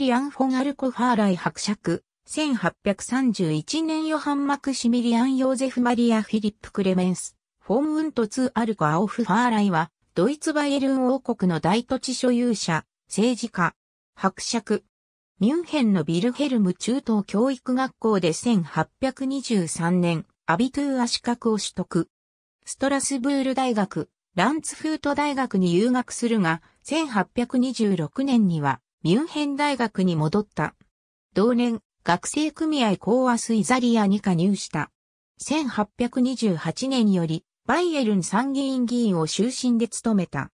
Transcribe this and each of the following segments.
リアン・フォン・アルコファーライ伯爵、1831年ヨハン・マクシミリアン・ヨーゼフ・マリア・フィリップ・クレメンス、フォン・ウント・ツー・アルコ・アオフ・ファーライは、ドイツ・バイエルン王国の大土地所有者、政治家、伯爵。ミュンヘンのビルヘルム中等教育学校で1823年、アビトゥーア資格を取得。ストラスブール大学、ランツフート大学に留学するが、1826年にはミュンヘン大学に戻った。同年、学生組合コーアスイザリアに加入した。1828年より、バイエルン参議院議員を終身で務めた。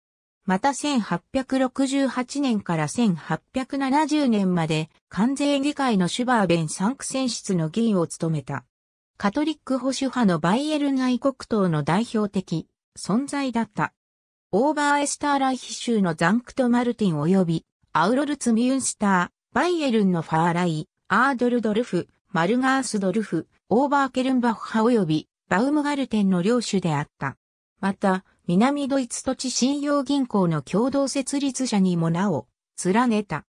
また1868年から1870年まで、関税議会のシュバーベン3区選出の議員を務めた。カトリック保守派のバイエルン愛国党の代表的存在だった。オーバーエスターライヒ州のザンクト・マルティン及びアウロルツ・ミュンスター、バイエルンのファーライ、アードルドルフ、マルガースドルフ、オーバーケルンバッハ及びバウムガルテンの領主であった。また、南ドイツ土地信用銀行の共同設立者にもなお、連ねた。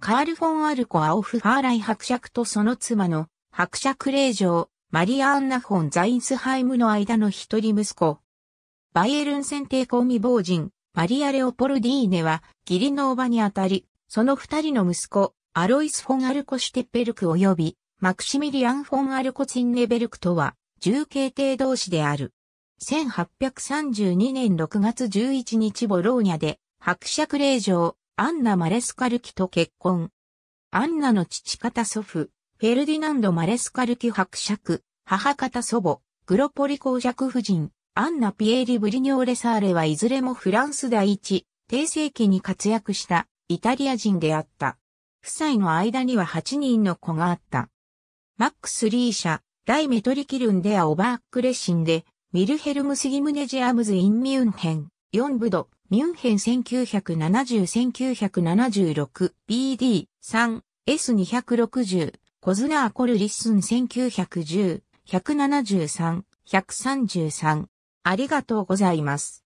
カール・フォン・アルコ・アオフ・ファーライ伯爵とその妻の伯爵令嬢、マリア・アンナ・フォン・ザインスハイムの間の一人息子。バイエルン選定公未亡人、マリア・レオポルディーネは、義理の叔母にあたり、その二人の息子、アロイス・フォン・アルコ・シュテッペルク及び、マクシミリアン・フォン・アルコ・チンネベルクとは、重慶帝同士である。1832年6月11日ボローニャで、伯爵令嬢、アンナ・マレスカルキと結婚。アンナの父方祖父、フェルディナンド・マレスカルキ伯爵、母方祖母、グロポリ公爵夫人、アンナ・ピエーリ・ブリニョーレ・サーレはいずれもフランス第一、帝世紀に活躍したイタリア人であった。夫妻の間には8人の子があった。マックス・リー社、ライメトリキルンデア・オバークレシンで、ウィルヘルムス・ギムネジアムズ・イン・ミュンヘン、4部ド、ミュンヘン 1970-1976BD3S260、コズナー・コル・リッスン1910、173、133。ありがとうございます。